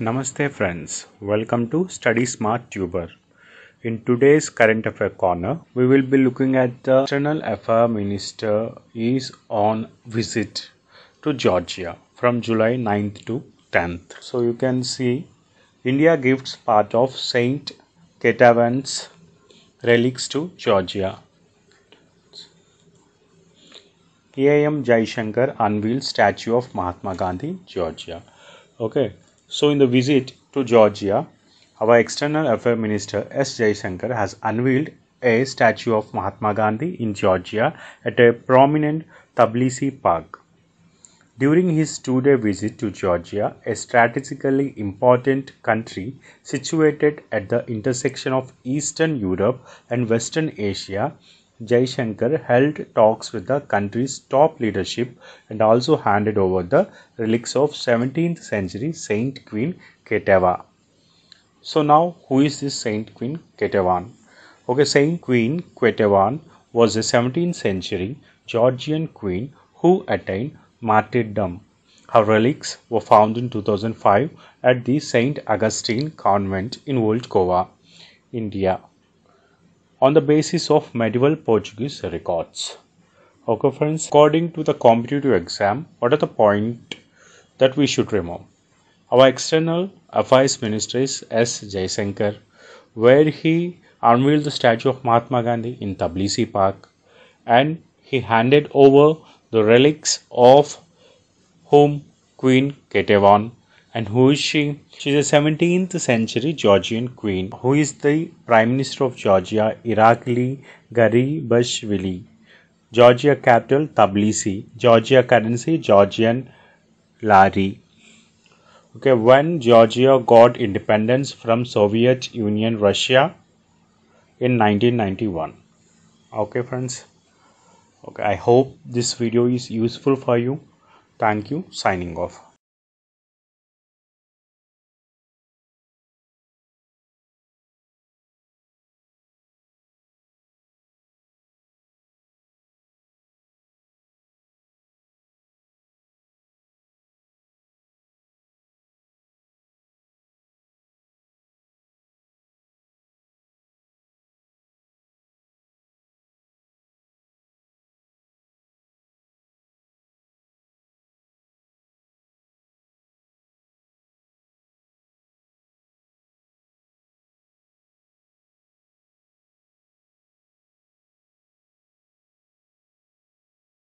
Namaste friends, welcome to Study Smart Tuber. In today's current affair corner, we will be looking at the external affair minister is on visit to Georgia from July 9th to 10th. So you can see India gives part of Saint Ketavan's relics to Georgia. AIM Jaishankar unveils statue of Mahatma Gandhi, Georgia. Okay, so, in the visit to Georgia, our External Affairs Minister S. Jaishankar has unveiled a statue of Mahatma Gandhi in Georgia at a prominent Tbilisi park. During his two day visit to Georgia, a strategically important country situated at the intersection of Eastern Europe and Western Asia, Shankar held talks with the country's top leadership and also handed over the relics of 17th century Saint Queen Ketevan. So now who is this Saint Queen Ketevan? Okay, Saint Queen Ketevan was a 17th century Georgian queen who attained martyrdom. Her relics were found in 2005 at the St. Augustine Convent in Old India on the basis of medieval Portuguese records. Okay, friends, according to the competitive exam, what are the point that we should remember? Our external affairs minister is S. Jaishankar, where he unveiled the statue of Mahatma Gandhi in Tablisi Park and he handed over the relics of whom Queen Ketevan and who is she? She's a 17th century Georgian queen who is the Prime Minister of Georgia, Irakli Garibashvili. Georgia capital, Tbilisi. Georgia currency, Georgian lari. Okay, when Georgia got independence from Soviet Union Russia in 1991. Okay, friends. Okay, I hope this video is useful for you. Thank you. Signing off.